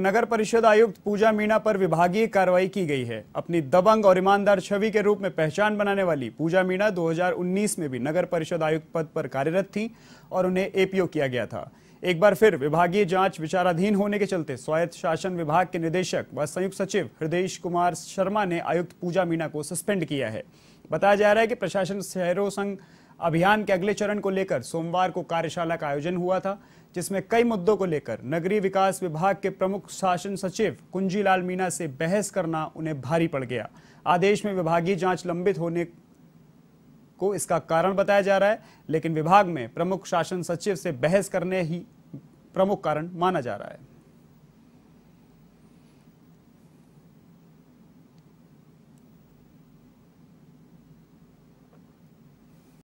नगर परिषद आयुक्त पूजा मीणा पर विभागीय कार्रवाई की गई है अपनी दबंग और ईमानदार छवि के रूप में पहचान बनाने वाली पूजा मीणा 2019 में भी नगर परिषद आयुक्त पद पर कार्यरत थी और उन्हें एपीओ किया गया था एक बार फिर विभागीय जांच विचाराधीन होने के चलते स्वायत्त शासन विभाग के निदेशक व संयुक्त सचिव हृदय कुमार शर्मा ने आयुक्त पूजा मीणा को सस्पेंड किया है बताया जा रहा है कि प्रशासन शहरों संघ अभियान के अगले चरण को लेकर सोमवार को कार्यशाला का आयोजन हुआ था जिसमें कई मुद्दों को लेकर नगरीय विकास विभाग के प्रमुख शासन सचिव कुंजीलाल मीना से बहस करना उन्हें भारी पड़ गया आदेश में विभागीय जांच लंबित होने को इसका कारण बताया जा रहा है लेकिन विभाग में प्रमुख शासन सचिव से बहस करने ही प्रमुख कारण माना जा रहा है